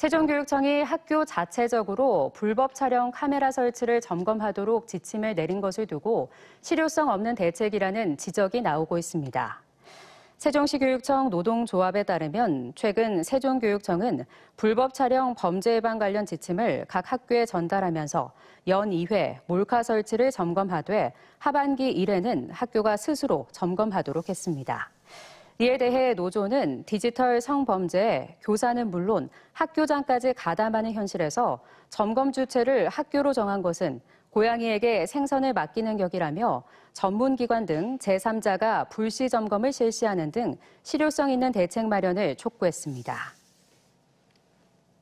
세종교육청이 학교 자체적으로 불법 촬영 카메라 설치를 점검하도록 지침을 내린 것을 두고 실효성 없는 대책이라는 지적이 나오고 있습니다. 세종시교육청 노동조합에 따르면 최근 세종교육청은 불법 촬영 범죄 예방 관련 지침을 각 학교에 전달하면서 연 2회 몰카 설치를 점검하되 하반기 1회는 학교가 스스로 점검하도록 했습니다. 이에 대해 노조는 디지털 성범죄에 교사는 물론 학교장까지 가담하는 현실에서 점검 주체를 학교로 정한 것은 고양이에게 생선을 맡기는 격이라며 전문기관 등 제3자가 불시 점검을 실시하는 등 실효성 있는 대책 마련을 촉구했습니다.